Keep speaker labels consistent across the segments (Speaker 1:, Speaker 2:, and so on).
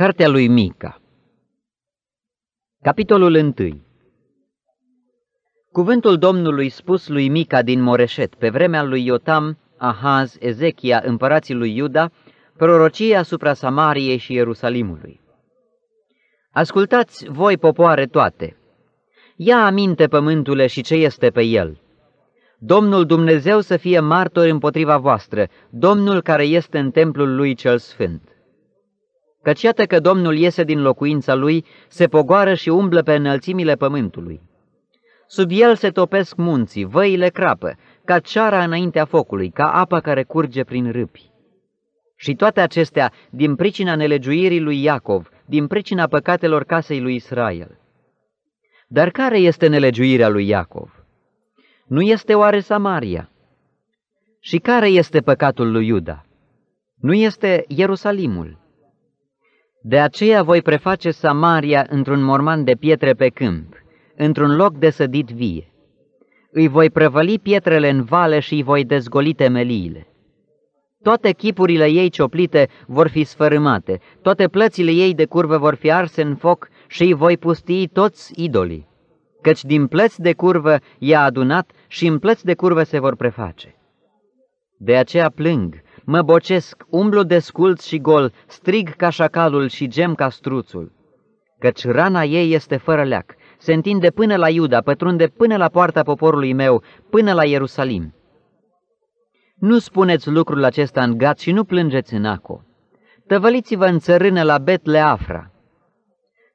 Speaker 1: Cartea lui Mica Capitolul 1 Cuvântul Domnului spus lui Mica din Moreșet, pe vremea lui Iotam, Ahaz, Ezechia, împărații lui Iuda, prorocie asupra Samariei și Ierusalimului. Ascultați voi, popoare, toate! Ia aminte pământule și ce este pe el! Domnul Dumnezeu să fie martor împotriva voastră, Domnul care este în templul lui cel sfânt. Căci iată că Domnul iese din locuința lui, se pogoară și umblă pe înălțimile pământului. Sub el se topesc munții, văile crapă, ca ceara înaintea focului, ca apa care curge prin râpi. Și toate acestea din pricina nelegiuirii lui Iacov, din pricina păcatelor casei lui Israel. Dar care este nelegiuirea lui Iacov? Nu este oare Samaria? Și care este păcatul lui Iuda? Nu este Ierusalimul? De aceea voi preface Samaria într-un morman de pietre pe câmp, într-un loc de sădit vie. Îi voi prăvăli pietrele în vale și îi voi dezgoli temeliile. Toate chipurile ei cioplite vor fi sfărâmate, toate plățile ei de curvă vor fi arse în foc și îi voi pustii toți idolii, căci din plăți de curvă i-a adunat și în plăți de curvă se vor preface. De aceea plâng mă bocesc, umblu desculț și gol, strig ca șacalul și gem ca struțul. Căci rana ei este fără leac, se întinde până la Iuda, pătrunde până la poarta poporului meu, până la Ierusalim. Nu spuneți lucrul acesta în gat și nu plângeți în aco. Tăvăliți-vă în țărână la Betleafra.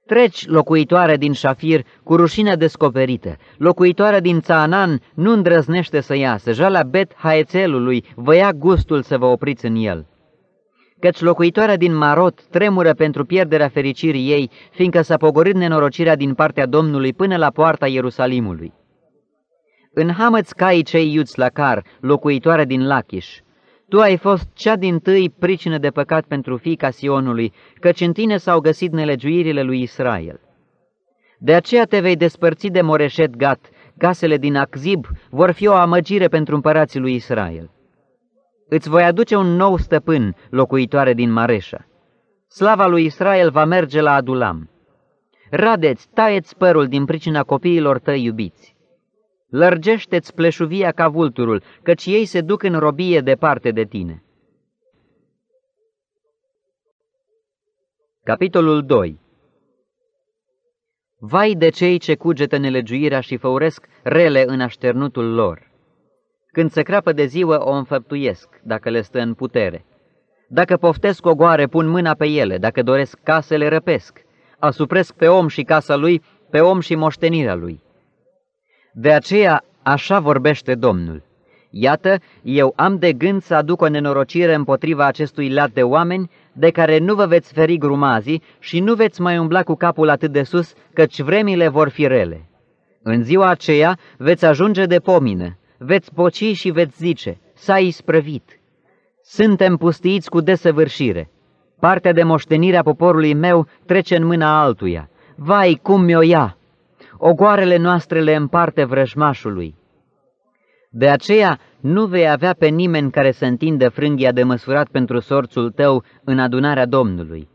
Speaker 1: Treci, locuitoare din Șafir, cu rușine descoperită, locuitoare din Țanan nu îndrăznește să iasă, jalea bet haețelului vă ia gustul să vă opriți în el. Căci locuitoarea din Marot tremură pentru pierderea fericirii ei, fiindcă s-a pogorit nenorocirea din partea Domnului până la poarta Ierusalimului. În Hamăț caii cei iuți la car, locuitoare din Lachish, tu ai fost cea din tâi pricină de păcat pentru fiica Sionului, căci în tine s-au găsit nelegiuirile lui Israel. De aceea te vei despărți de Moreșet Gat, casele din Aczib vor fi o amăgire pentru împărații lui Israel. Îți voi aduce un nou stăpân, locuitoare din Mareșa. Slava lui Israel va merge la Adulam. Radeți, taieți părul din pricina copiilor tăi iubiți. Lărgește-ți pleșuvia ca vulturul, căci ei se duc în robie departe de tine. Capitolul 2 Vai de cei ce cugetă nelegiuirea și făuresc rele în așternutul lor! Când se crapă de ziua, o înfăptuiesc, dacă le stă în putere. Dacă poftesc o goare, pun mâna pe ele, dacă doresc casele, răpesc. Asupresc pe om și casa lui, pe om și moștenirea lui. De aceea așa vorbește Domnul. Iată, eu am de gând să aduc o nenorocire împotriva acestui lat de oameni, de care nu vă veți feri grumazii și nu veți mai umbla cu capul atât de sus, căci vremile vor fi rele. În ziua aceea veți ajunge de pomină, veți poci și veți zice, s-a isprăvit. Suntem pustiți cu desăvârșire. Partea de moștenire a poporului meu trece în mâna altuia. Vai, cum mi-o ia! ogoarele noastre le împarte vrăjmașului. De aceea nu vei avea pe nimeni care să întindă frânghia de măsurat pentru sorțul tău în adunarea Domnului.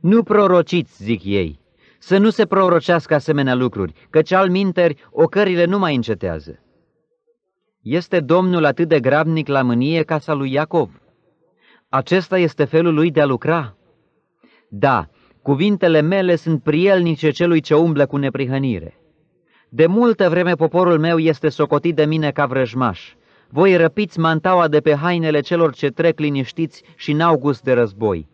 Speaker 1: Nu prorociți, zic ei, să nu se prorocească asemenea lucruri, căci al minteri ocările nu mai încetează. Este Domnul atât de grabnic la mânie casa lui Iacov. Acesta este felul lui de a lucra. Da, Cuvintele mele sunt prielnice celui ce umblă cu neprihănire. De multă vreme poporul meu este socotit de mine ca vrăjmaș. Voi răpiți mantaua de pe hainele celor ce trec liniștiți și n-au gust de război.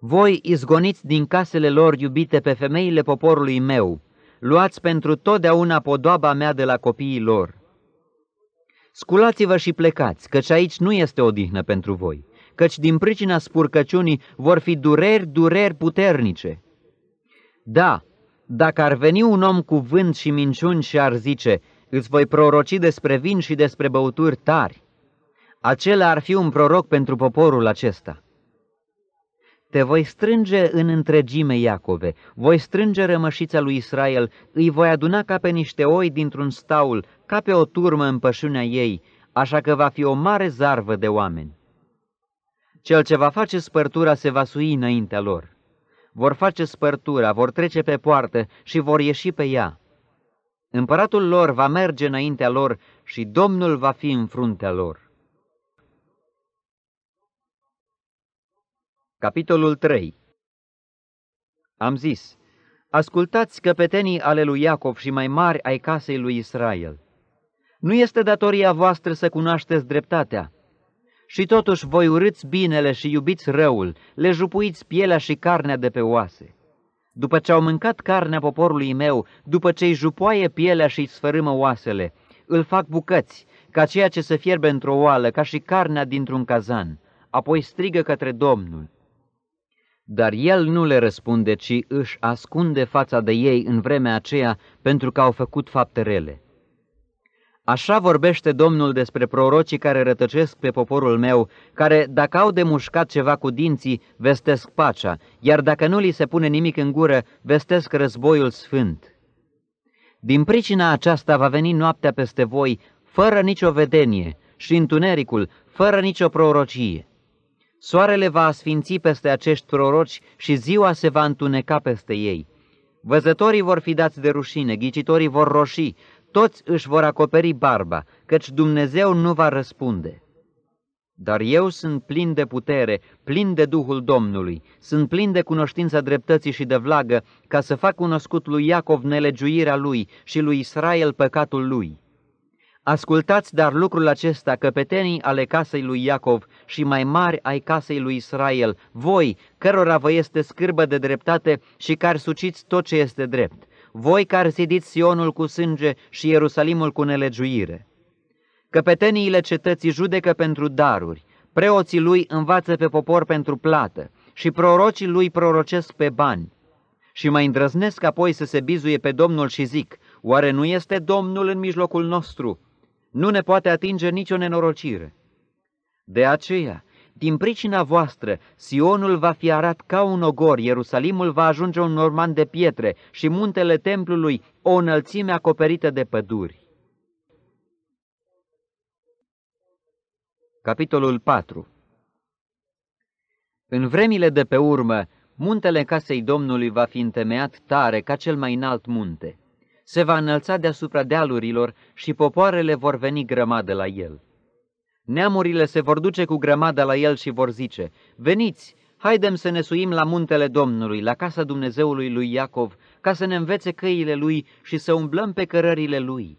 Speaker 1: Voi izgoniți din casele lor iubite pe femeile poporului meu. Luați pentru totdeauna podoaba mea de la copiii lor. Sculați-vă și plecați, căci aici nu este odihnă pentru voi căci din pricina spurcăciunii vor fi dureri, dureri puternice. Da, dacă ar veni un om cu vânt și minciuni și ar zice, îți voi proroci despre vin și despre băuturi tari, acela ar fi un proroc pentru poporul acesta. Te voi strânge în întregime, Iacove, voi strânge rămășița lui Israel, îi voi aduna ca pe niște oi dintr-un staul, ca pe o turmă în pășunea ei, așa că va fi o mare zarvă de oameni. Cel ce va face spărtura se va sui înaintea lor. Vor face spărtura, vor trece pe poartă și vor ieși pe ea. Împăratul lor va merge înaintea lor și Domnul va fi în fruntea lor. Capitolul 3 Am zis, ascultați căpetenii ale lui Iacov și mai mari ai casei lui Israel. Nu este datoria voastră să cunoașteți dreptatea, și totuși voi urâți binele și iubiți răul, le jupuiți pielea și carnea de pe oase. După ce au mâncat carnea poporului meu, după ce îi jupoaie pielea și îi sfărâmă oasele, îl fac bucăți, ca ceea ce se fierbe într-o oală, ca și carnea dintr-un cazan, apoi strigă către Domnul. Dar el nu le răspunde, ci își ascunde fața de ei în vremea aceea pentru că au făcut fapte rele. Așa vorbește Domnul despre prorocii care rătăcesc pe poporul meu, care, dacă au de mușcat ceva cu dinții, vestesc pacea, iar dacă nu li se pune nimic în gură, vestesc războiul sfânt. Din pricina aceasta va veni noaptea peste voi, fără nicio vedenie, și întunericul, fără nicio prorocie. Soarele va asfinți peste acești proroci și ziua se va întuneca peste ei. Văzătorii vor fi dați de rușine, ghicitorii vor roși, toți își vor acoperi barba, căci Dumnezeu nu va răspunde. Dar eu sunt plin de putere, plin de Duhul Domnului, sunt plin de cunoștința dreptății și de vlagă, ca să fac cunoscut lui Iacov nelegiuirea lui și lui Israel păcatul lui. Ascultați dar lucrul acesta, căpetenii ale casei lui Iacov și mai mari ai casei lui Israel, voi, cărora vă este scârbă de dreptate și care suciți tot ce este drept, voi care zidiți Sionul cu sânge și Ierusalimul cu nelegiuire. Căpeteniile cetății judecă pentru daruri, preoții lui învață pe popor pentru plată și prorocii lui prorocesc pe bani. Și mai îndrăznesc apoi să se bizuie pe Domnul și zic, oare nu este Domnul în mijlocul nostru? Nu ne poate atinge nicio nenorocire. De aceea, din pricina voastră, Sionul va fi arat ca un ogor, Ierusalimul va ajunge un norman de pietre și muntele templului o înălțime acoperită de păduri. Capitolul 4 În vremile de pe urmă, muntele casei Domnului va fi întemeiat tare ca cel mai înalt munte. Se va înălța deasupra dealurilor și popoarele vor veni grămadă la el. Neamurile se vor duce cu grămada la el și vor zice, Veniți, haidem să ne suim la muntele Domnului, la casa Dumnezeului lui Iacov, ca să ne învețe căile lui și să umblăm pe cărările lui.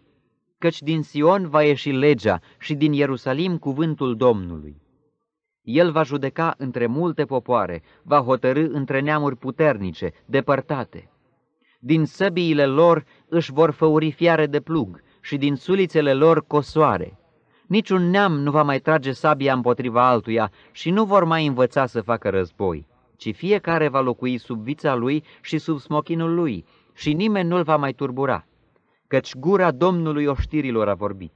Speaker 1: Căci din Sion va ieși legea și din Ierusalim cuvântul Domnului. El va judeca între multe popoare, va hotărâ între neamuri puternice, depărtate. Din săbiile lor își vor făuri fiare de plug și din sulițele lor cosoare. Niciun neam nu va mai trage sabia împotriva altuia și nu vor mai învăța să facă război, ci fiecare va locui sub vița lui și sub smochinul lui și nimeni nu-l va mai turbura, căci gura Domnului oștirilor a vorbit.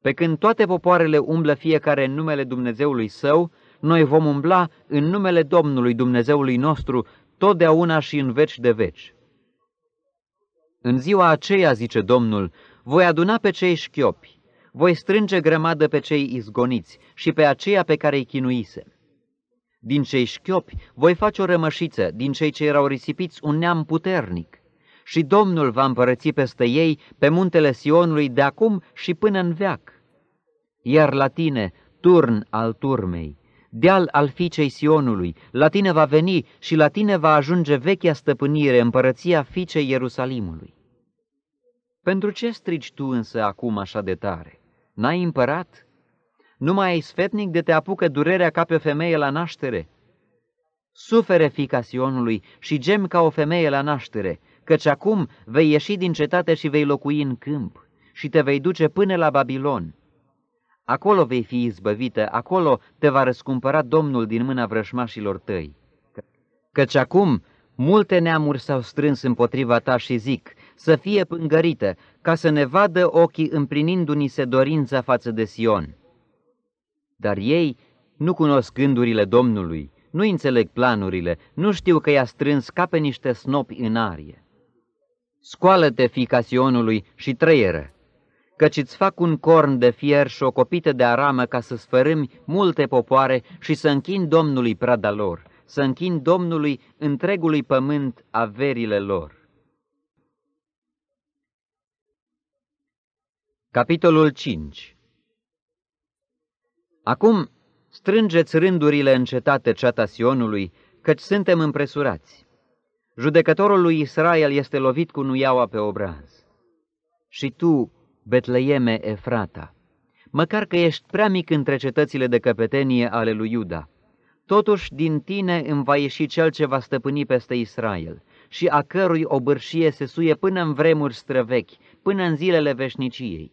Speaker 1: Pe când toate popoarele umblă fiecare în numele Dumnezeului său, noi vom umbla în numele Domnului Dumnezeului nostru totdeauna și în veci de veci. În ziua aceea, zice Domnul, voi aduna pe cei șchiopi, voi strânge grămadă pe cei izgoniți și pe aceia pe care îi chinuise. Din cei șchiopi voi face o rămășiță, din cei ce erau risipiți un neam puternic. Și Domnul va împărăți peste ei pe muntele Sionului de acum și până în veac. Iar la tine, turn al turmei, deal al fiicei Sionului, la tine va veni și la tine va ajunge vechea stăpânire, împărăția fiicei Ierusalimului. Pentru ce strigi tu însă acum așa de tare? N-ai împărat? Nu mai ai sfetnic de te apucă durerea ca pe o femeie la naștere? Sufere fica Sionului și gem ca o femeie la naștere, căci acum vei ieși din cetate și vei locui în câmp și te vei duce până la Babilon. Acolo vei fi izbăvită, acolo te va răscumpăra Domnul din mâna vrășmașilor tăi. Căci acum multe neamuri s-au strâns împotriva ta și zic, să fie pângărită, ca să ne vadă ochii împlinindu-ni se dorința față de Sion. Dar ei nu cunosc gândurile Domnului, nu înțeleg planurile, nu știu că i-a strâns ca pe niște snopi în arie. Scoală-te, fica Sionului, și trăieră, căci îți fac un corn de fier și o copită de aramă ca să sfărâmi multe popoare și să închin Domnului prada lor, să închin Domnului întregului pământ averile lor. Capitolul 5 Acum strângeți rândurile încetate ceata Sionului, căci suntem împresurați. Judecătorul lui Israel este lovit cu nuiaua pe obraz. Și tu, Betleeme Efrata, măcar că ești prea mic între cetățile de căpetenie ale lui Iuda, totuși din tine îmi va ieși cel ce va stăpâni peste Israel și a cărui obârșie se suie până în vremuri străvechi, până în zilele veșniciei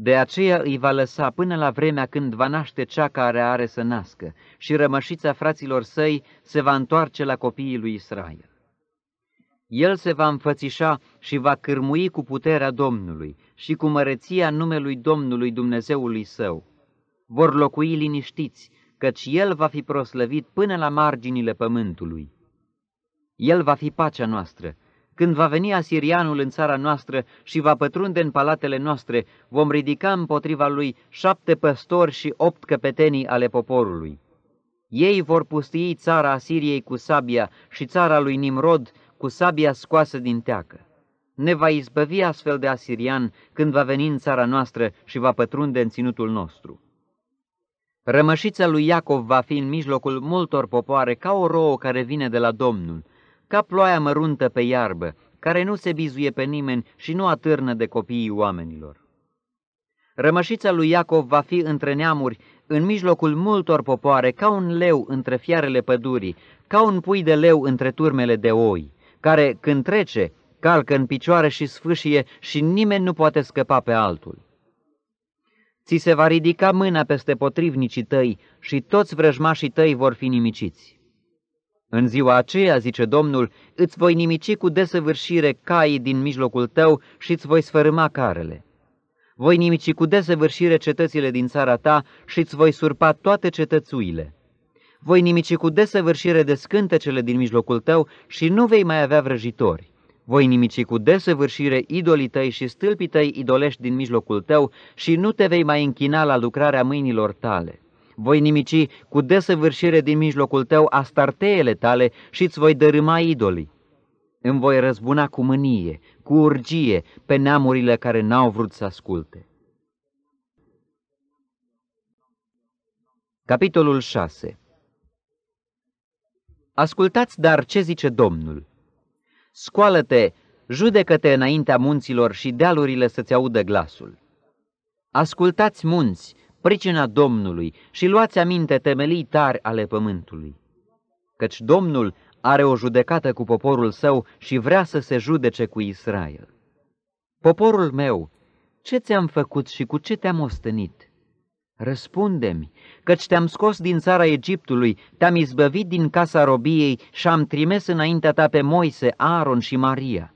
Speaker 1: de aceea îi va lăsa până la vremea când va naște cea care are să nască și rămășița fraților săi se va întoarce la copiii lui Israel. El se va înfățișa și va cârmui cu puterea Domnului și cu măreția numelui Domnului Dumnezeului său. Vor locui liniștiți, căci El va fi proslăvit până la marginile pământului. El va fi pacea noastră când va veni asirianul în țara noastră și va pătrunde în palatele noastre, vom ridica împotriva lui șapte păstori și opt căpetenii ale poporului. Ei vor pustii țara Asiriei cu sabia și țara lui Nimrod cu sabia scoasă din teacă. Ne va izbăvi astfel de asirian când va veni în țara noastră și va pătrunde în ținutul nostru. Rămășița lui Iacov va fi în mijlocul multor popoare ca o rouă care vine de la Domnul, ca ploaia măruntă pe iarbă, care nu se bizuie pe nimeni și nu atârnă de copiii oamenilor. Rămășița lui Iacov va fi între neamuri, în mijlocul multor popoare, ca un leu între fiarele pădurii, ca un pui de leu între turmele de oi, care, când trece, calcă în picioare și sfâșie și nimeni nu poate scăpa pe altul. Ți se va ridica mâna peste potrivnicii tăi și toți vrăjmașii tăi vor fi nimiciți. În ziua aceea, zice Domnul, îți voi nimici cu desăvârșire caii din mijlocul tău și îți voi sfărâma carele. Voi nimici cu desăvârșire cetățile din țara ta și îți voi surpa toate cetățuile. Voi nimici cu desăvârșire descântecele din mijlocul tău și nu vei mai avea vrăjitori. Voi nimici cu desăvârșire idolii tăi și stâlpii tăi idolești din mijlocul tău și nu te vei mai închina la lucrarea mâinilor tale voi nimici cu desăvârșire din mijlocul tău astarteele tale și îți voi dărâma idolii. Îmi voi răzbuna cu mânie, cu urgie, pe neamurile care n-au vrut să asculte. Capitolul 6 Ascultați, dar, ce zice Domnul? Scoală-te, judecă-te înaintea munților și dealurile să-ți audă glasul. Ascultați munți, pricina Domnului și luați aminte temelii tari ale pământului. Căci Domnul are o judecată cu poporul său și vrea să se judece cu Israel. Poporul meu, ce ți-am făcut și cu ce te-am ostenit? Răspunde-mi, căci te-am scos din țara Egiptului, te-am izbăvit din casa robiei și am trimis înaintea ta pe Moise, Aaron și Maria.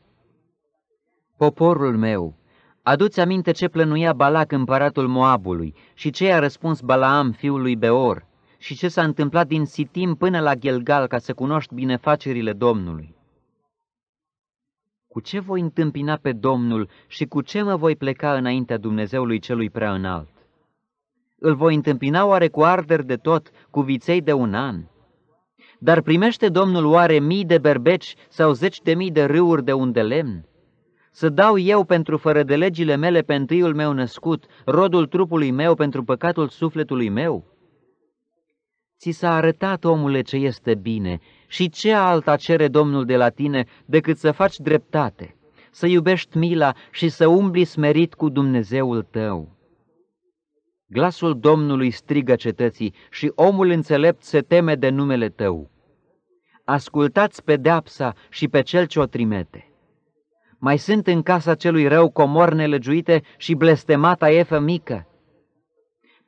Speaker 1: Poporul meu, Aduți aminte ce plănuia Balac împăratul Moabului și ce i-a răspuns Balaam fiul lui Beor și ce s-a întâmplat din Sitim până la Gelgal ca să cunoști binefacerile Domnului. Cu ce voi întâmpina pe Domnul și cu ce mă voi pleca înaintea Dumnezeului celui prea înalt? Îl voi întâmpina oare cu arder de tot, cu viței de un an? Dar primește Domnul oare mii de berbeci sau zeci de mii de râuri de unde lemn? Să dau eu pentru fără de legile mele pe întâiul meu născut, rodul trupului meu pentru păcatul sufletului meu? Ți s-a arătat, omule, ce este bine și ce alta cere Domnul de la tine decât să faci dreptate, să iubești mila și să umbli smerit cu Dumnezeul tău. Glasul Domnului strigă cetății și omul înțelept se teme de numele tău. Ascultați pedeapsa și pe cel ce o trimete. Mai sunt în casa celui rău comor nelegiuite și blestemata efă mică.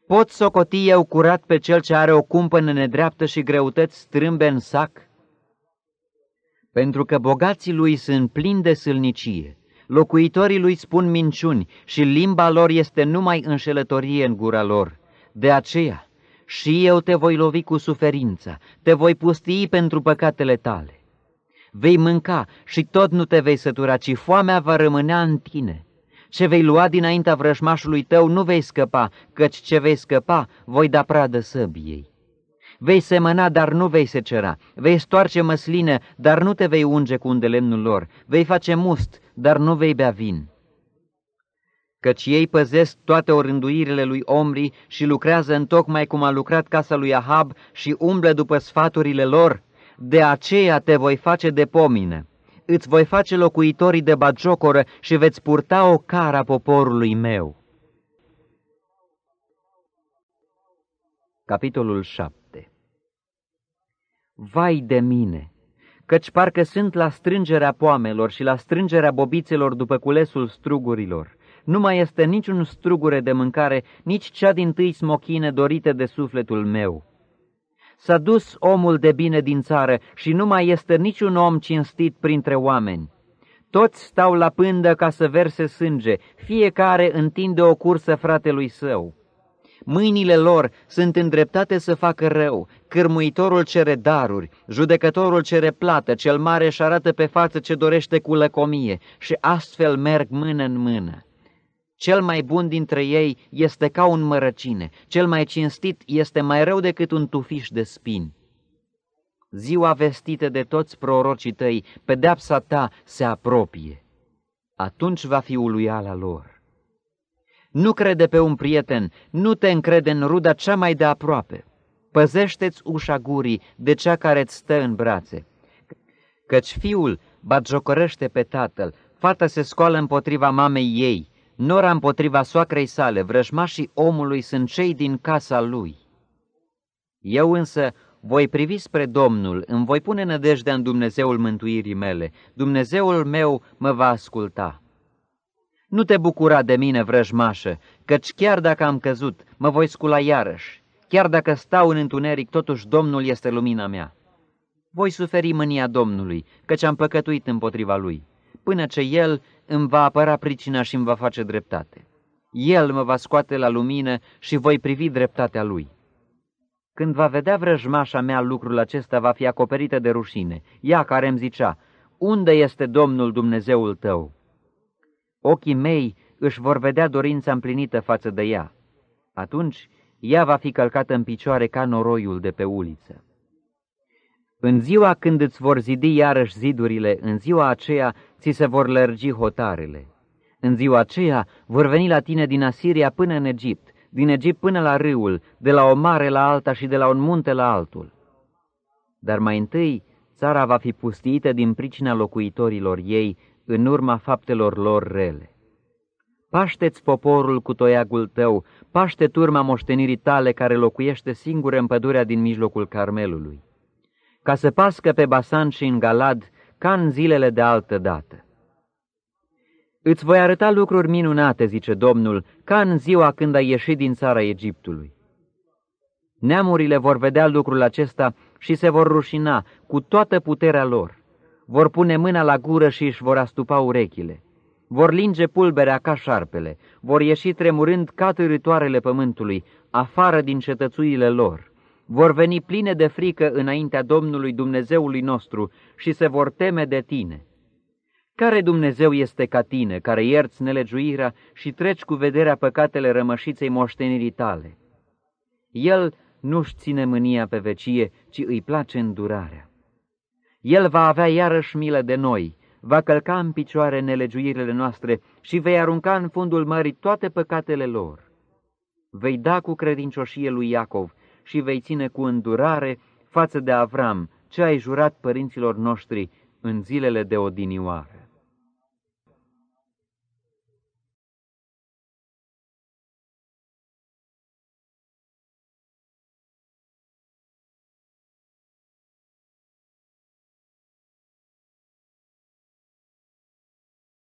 Speaker 1: Pot socoti eu curat pe cel ce are o cumpănă nedreaptă și greutăți strâmbe în sac? Pentru că bogații lui sunt plini de sâlnicie, locuitorii lui spun minciuni și limba lor este numai înșelătorie în gura lor. De aceea, și eu te voi lovi cu suferința, te voi pustii pentru păcatele tale. Vei mânca și tot nu te vei sătura, ci foamea va rămânea în tine. Ce vei lua dinaintea vrăjmașului tău nu vei scăpa, căci ce vei scăpa voi da pradă săbiei. Vei semăna, dar nu vei secera, vei stoarce măsline, dar nu te vei unge cu undelemnul lor, vei face must, dar nu vei bea vin. Căci ei păzesc toate orânduirile lui Omri și lucrează în tocmai cum a lucrat casa lui Ahab și umblă după sfaturile lor, de aceea te voi face de pomine. Îți voi face locuitorii de bagiocoră și veți purta o cara poporului meu. Capitolul 7 Vai de mine! căci parcă sunt la strângerea poamelor și la strângerea bobițelor după culesul strugurilor. Nu mai este niciun strugure de mâncare, nici cea din tâi smochine dorite de sufletul meu. S-a dus omul de bine din țară și nu mai este niciun om cinstit printre oameni. Toți stau la pândă ca să verse sânge, fiecare întinde o cursă fratelui său. Mâinile lor sunt îndreptate să facă rău, cârmuitorul cere daruri, judecătorul cere plată, cel mare își arată pe față ce dorește cu lăcomie și astfel merg mână în mână. Cel mai bun dintre ei este ca un mărăcine, cel mai cinstit este mai rău decât un tufiș de spin. Ziua vestită de toți prorocii tăi, pedepsa ta se apropie. Atunci va fi uluiala lor. Nu crede pe un prieten, nu te încrede în ruda cea mai de aproape. Păzește-ți ușa gurii de cea care îți stă în brațe. Căci fiul batjocorește pe tatăl, fata se scoală împotriva mamei ei Nora împotriva soacrei sale, vrăjmașii omului sunt cei din casa lui. Eu însă voi privi spre Domnul, îmi voi pune nădejdea în Dumnezeul mântuirii mele, Dumnezeul meu mă va asculta. Nu te bucura de mine, vrăjmașă, căci chiar dacă am căzut, mă voi scula iarăși. Chiar dacă stau în întuneric, totuși Domnul este lumina mea. Voi suferi mânia Domnului, căci am păcătuit împotriva Lui, până ce El îmi va apăra pricina și îmi va face dreptate. El mă va scoate la lumină și voi privi dreptatea lui. Când va vedea vrăjmașa mea lucrul acesta, va fi acoperită de rușine. Ea care îmi zicea, unde este Domnul Dumnezeul tău? Ochii mei își vor vedea dorința împlinită față de ea. Atunci ea va fi călcată în picioare ca noroiul de pe uliță. În ziua când îți vor zidi iarăși zidurile, în ziua aceea ți se vor lărgi hotarele. În ziua aceea vor veni la tine din Asiria până în Egipt, din Egipt până la râul, de la o mare la alta și de la un munte la altul. Dar mai întâi, țara va fi pustită din pricina locuitorilor ei, în urma faptelor lor rele. Pașteți poporul cu toiagul tău, paște turma moștenirii tale care locuiește singură în pădurea din mijlocul Carmelului. Ca să pască pe Basan și în Galad, ca în zilele de altă dată. Îți voi arăta lucruri minunate, zice Domnul, ca în ziua când ai ieșit din țara Egiptului. Neamurile vor vedea lucrul acesta și se vor rușina cu toată puterea lor. Vor pune mâna la gură și își vor astupa urechile. Vor linge pulberea ca șarpele, vor ieși tremurând ca târâtoarele pământului, afară din cetățuile lor vor veni pline de frică înaintea Domnului Dumnezeului nostru și se vor teme de tine. Care Dumnezeu este ca tine, care ierți nelegiuirea și treci cu vederea păcatele rămășiței moștenirii tale? El nu-și ține mânia pe vecie, ci îi place îndurarea. El va avea iarăși milă de noi, va călca în picioare nelegiuirile noastre și vei arunca în fundul mării toate păcatele lor. Vei da cu credincioșie lui Iacov și vei ține cu îndurare față de Avram, ce ai jurat părinților noștri în zilele de odinioară.